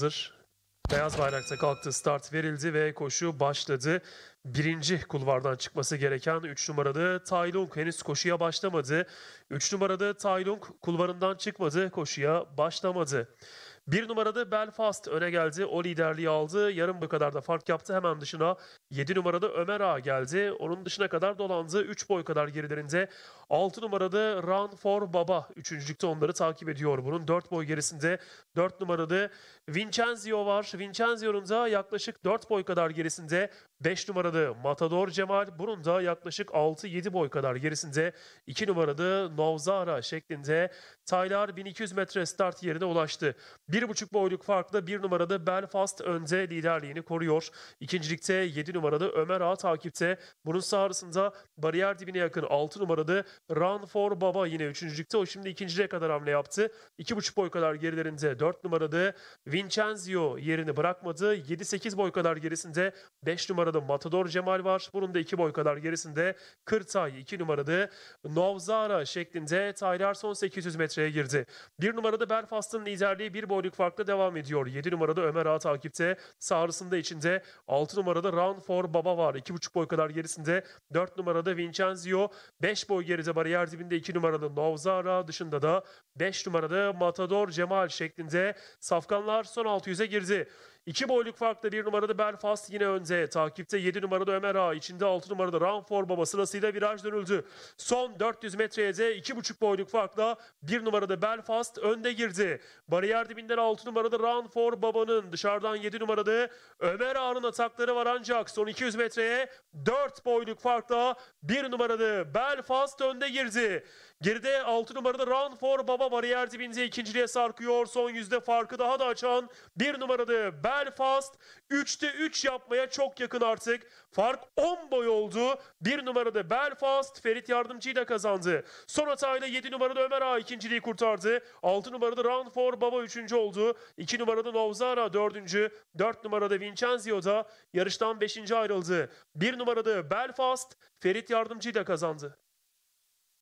Hazır. Beyaz bayrakta kalktı, start verildi ve koşu başladı. Birinci kulvardan çıkması gereken 3 numaralı Taylong henüz koşuya başlamadı. 3 numaralı Taylong kulvarından çıkmadı, koşuya başlamadı. Bir numarada Belfast öne geldi. O liderliği aldı. Yarım bu kadar da fark yaptı. Hemen dışına 7 numarada Ömer Ağa geldi. Onun dışına kadar dolandı. 3 boy kadar gerilerinde. 6 numarada Run for Baba. Üçüncülükte onları takip ediyor. Bunun 4 boy gerisinde 4 numarada Vincenzo var. Vincenzo'nun da yaklaşık 4 boy kadar gerisinde 5 numarada Matador Cemal. Bunun da yaklaşık 6-7 boy kadar gerisinde 2 numarada Novzara şeklinde. Taylar 1200 metre start yerine ulaştı. 1,5 boyluk farkla bir numarada Belfast önde liderliğini koruyor. İkincilikte 7 numarada Ömer Ağa takipte. Bunun sağrısında bariyer dibine yakın 6 numarada Run for Baba yine üçüncülükte. O şimdi ikinciliğe kadar hamle yaptı. 2,5 boy kadar gerilerinde 4 numarada Vincenzo yerini bırakmadı. 7-8 boy kadar gerisinde 5 numarada Matador Cemal var. Bunun da 2 boy kadar gerisinde Kırtay 2 numarada Novzara şeklinde Taylar son 800 metreye girdi. 1 numarada Belfast'ın liderliği 1 boyluk beraberlik farkla devam ediyor. 7 numarada Ömer Ağa takipte. Sağrısında içinde 6 numarada Run for Baba var. 2,5 boy kadar gerisinde 4 numarada Vincenzio. 5 boy geride bariyer dibinde 2 numaralı Novzara. Dışında da 5 numarada Matador Cemal şeklinde safkanlar son 600'e girdi. İki boyluk farklı bir numarada Belfast yine önde. Takipte 7 numarada Ömer Ağa. içinde 6 numarada Ranfor Baba sırasıyla viraj dönüldü. Son 400 metreye de 2,5 boyluk farkla bir numarada Belfast önde girdi. Bariyer dibinden 6 numarada Ranfor Baba'nın dışarıdan 7 numarada Ömer Ağa'nın atakları var ancak son 200 metreye 4 boyluk farkla bir numarada Belfast önde girdi. Geride 6 numarada Run for Baba bariyer dibinde ikinciliğe sarkıyor. Son yüzde farkı daha da açan bir numarada Belfast Belfast 3'te 3 yapmaya çok yakın artık. Fark 10 boy oldu. 1 numarada Belfast Ferit Yardımcı ile kazandı. Son hatayla 7 numarada Ömer Ağa ikinciliği kurtardı. 6 numarada Run for Baba 3. oldu. 2 numarada Novzara 4. 4 numarada Vincenzio da yarıştan 5. ayrıldı. 1 numarada Belfast Ferit Yardımcı ile kazandı.